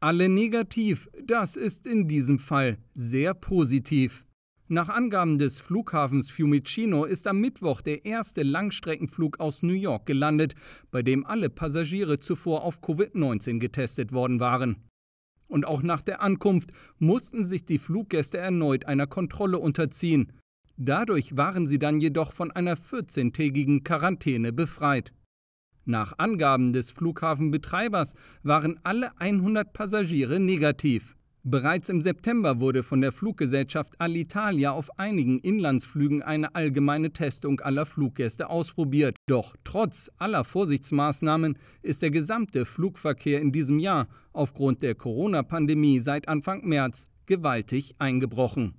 Alle negativ, das ist in diesem Fall sehr positiv. Nach Angaben des Flughafens Fiumicino ist am Mittwoch der erste Langstreckenflug aus New York gelandet, bei dem alle Passagiere zuvor auf Covid-19 getestet worden waren. Und auch nach der Ankunft mussten sich die Fluggäste erneut einer Kontrolle unterziehen. Dadurch waren sie dann jedoch von einer 14-tägigen Quarantäne befreit. Nach Angaben des Flughafenbetreibers waren alle 100 Passagiere negativ. Bereits im September wurde von der Fluggesellschaft Alitalia auf einigen Inlandsflügen eine allgemeine Testung aller Fluggäste ausprobiert. Doch trotz aller Vorsichtsmaßnahmen ist der gesamte Flugverkehr in diesem Jahr aufgrund der Corona-Pandemie seit Anfang März gewaltig eingebrochen.